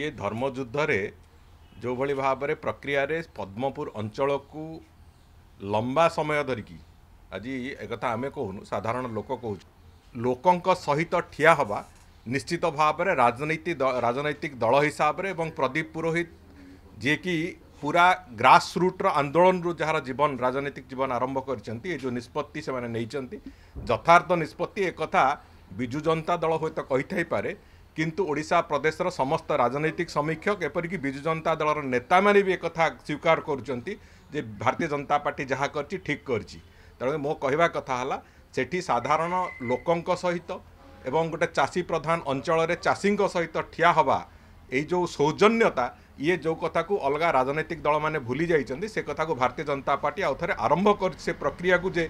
ଇଏ ଧର୍ମଯୁଦ୍ଧରେ ଯେଉଁଭଳି ଭାବରେ ପ୍ରକ୍ରିୟାରେ ପଦ୍ମପୁର ଅଞ୍ଚଳକୁ ଲମ୍ବା ସମୟ ଧରିକି ଆଜି ଏକଥା ଆମେ କହୁନୁ ସାଧାରଣ ଲୋକ କହୁଛୁ ଲୋକଙ୍କ ସହିତ ଠିଆ ହେବା ନିଶ୍ଚିତ ଭାବରେ ରାଜନୀତି ରାଜନୈତିକ ଦଳ ହିସାବରେ ଏବଂ ପ୍ରଦୀପ ପୁରୋହିତ ଯିଏକି ପୁରା ଗ୍ରାସ ରୁଟ୍ର ଆନ୍ଦୋଳନରୁ ଯାହାର ଜୀବନ ରାଜନୈତିକ ଜୀବନ ଆରମ୍ଭ କରିଛନ୍ତି ଏ ଯେଉଁ ନିଷ୍ପତ୍ତି ସେମାନେ ନେଇଛନ୍ତି ଯଥାର୍ଥ ନିଷ୍ପତ୍ତି ଏକଥା ବିଜୁ ଜନତା ଦଳ ହୁଏତ କହିଥାଇପାରେ କିନ୍ତୁ ଓଡ଼ିଶା ପ୍ରଦେଶର ସମସ୍ତ ରାଜନୈତିକ ସମୀକ୍ଷକ ଏପରିକି ବିଜୁ ଜନତା ଦଳର ନେତାମାନେ ବି ଏକଥା ସ୍ୱୀକାର କରୁଛନ୍ତି ଯେ ଭାରତୀୟ ଜନତା ପାର୍ଟି ଯାହା କରିଛି ଠିକ୍ କରିଛି ତେଣୁ ମୋ କହିବା କଥା ହେଲା ସେଠି ସାଧାରଣ ଲୋକଙ୍କ ସହିତ ଏବଂ ଗୋଟେ ଚାଷୀ ପ୍ରଧାନ ଅଞ୍ଚଳରେ ଚାଷୀଙ୍କ ସହିତ ଠିଆ ହେବା ଏଇ ଯେଉଁ ସୌଜନ୍ୟତା ଇଏ ଯେଉଁ କଥାକୁ ଅଲଗା ରାଜନୈତିକ ଦଳମାନେ ଭୁଲି ଯାଇଛନ୍ତି ସେ କଥାକୁ ଭାରତୀୟ ଜନତା ପାର୍ଟି ଆଉ ଥରେ ଆରମ୍ଭ କରିଛି ସେ ପ୍ରକ୍ରିୟାକୁ ଯେ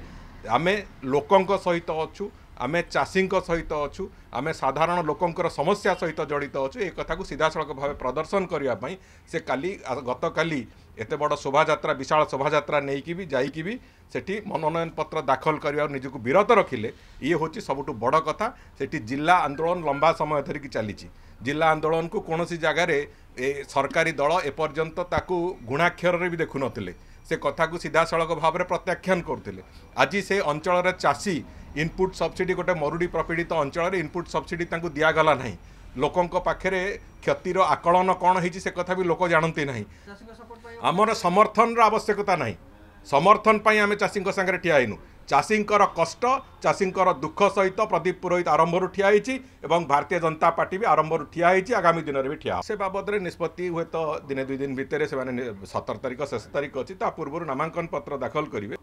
ଆମେ ଲୋକଙ୍କ ସହିତ ଅଛୁ ଆମେ ଚାଷୀଙ୍କ ସହିତ ଅଛୁ ଆମେ ସାଧାରଣ ଲୋକଙ୍କର ସମସ୍ୟା ସହିତ ଜଡ଼ିତ ଅଛୁ ଏ କଥାକୁ ସିଧାସଳଖ ଭାବେ ପ୍ରଦର୍ଶନ କରିବା ପାଇଁ ସେ କାଲି ଗତକାଲି ଏତେ ବଡ଼ ଶୋଭାଯାତ୍ରା ବିଶାଳ ଶୋଭାଯାତ୍ରା ନେଇକି ବି ଯାଇକି ବି ସେଠି ମନୋନୟନ ପତ୍ର ଦାଖଲ କରିବାକୁ ନିଜକୁ ବିରତ ରଖିଲେ ଇଏ ହେଉଛି ସବୁଠୁ ବଡ଼ କଥା ସେଠି ଜିଲ୍ଲା ଆନ୍ଦୋଳନ ଲମ୍ବା ସମୟ ଧରିକି ଚାଲିଛି ଜିଲ୍ଲା ଆନ୍ଦୋଳନକୁ କୌଣସି ଜାଗାରେ ଏ ସରକାରୀ ଦଳ ଏପର୍ଯ୍ୟନ୍ତ ତାକୁ ଗୁଣାକ୍ଷରରେ ବି ଦେଖୁନଥିଲେ ସେ କଥାକୁ ସିଧାସଳଖ ଭାବରେ ପ୍ରତ୍ୟାଖ୍ୟାନ କରୁଥିଲେ ଆଜି ସେ ଅଞ୍ଚଳର ଚାଷୀ ଇନପୁଟ୍ ସବସିଡ଼ି ଗୋଟେ ମରୁଡ଼ି ପ୍ରପୀଡ଼ିତ ଅଞ୍ଚଳରେ ଇନପୁଟ୍ ସବସିଡ଼ି ତାଙ୍କୁ ଦିଆଗଲା ନାହିଁ ଲୋକଙ୍କ ପାଖରେ କ୍ଷତିର ଆକଳନ କ'ଣ ହେଇଛି ସେ କଥା ବି ଲୋକ ଜାଣନ୍ତି ନାହିଁ ଆମର ସମର୍ଥନର ଆବଶ୍ୟକତା ନାହିଁ ସମର୍ଥନ ପାଇଁ ଆମେ ଚାଷୀଙ୍କ ସାଙ୍ଗରେ ଠିଆ ହେଇନୁ ଚାଷୀଙ୍କର କଷ୍ଟ ଚାଷୀଙ୍କର ଦୁଃଖ ସହିତ ପ୍ରଦୀପ ପୁରୋହିତ ଆରମ୍ଭରୁ ଠିଆ ହେଇଛି ଏବଂ ଭାରତୀୟ ଜନତା ପାର୍ଟି ବି ଆରମ୍ଭରୁ ଠିଆ ହେଇଛି ଆଗାମୀ ଦିନରେ ବି ଠିଆ ସେ ବାବଦରେ ନିଷ୍ପତ୍ତି ହୁଏତ ଦିନେ ଦୁଇ ଦିନ ଭିତରେ ସେମାନେ ସତର ତାରିଖ ଶେଷ ତାରିଖ ଅଛି ତା ପୂର୍ବରୁ ନାମାଙ୍କନ ପତ୍ର ଦାଖଲ କରିବେ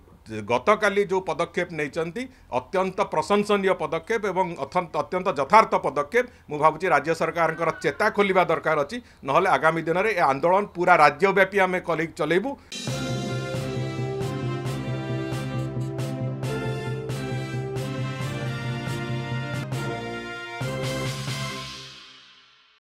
ଗତକାଲି ଯେଉଁ ପଦକ୍ଷେପ ନେଇଛନ୍ତି ଅତ୍ୟନ୍ତ ପ୍ରଶଂସନୀୟ ପଦକ୍ଷେପ ଏବଂ ଅତ୍ୟନ୍ତ ଯଥାର୍ଥ ପଦକ୍ଷେପ ମୁଁ ଭାବୁଛି ରାଜ୍ୟ ସରକାରଙ୍କର ଚେତା ଖୋଲିବା ଦରକାର ଅଛି ନହେଲେ ଆଗାମୀ ଦିନରେ ଏ ଆନ୍ଦୋଳନ ପୁରା ରାଜ୍ୟବ୍ୟାପୀ ଆମେ କଲେଇ ଚଲେଇବୁ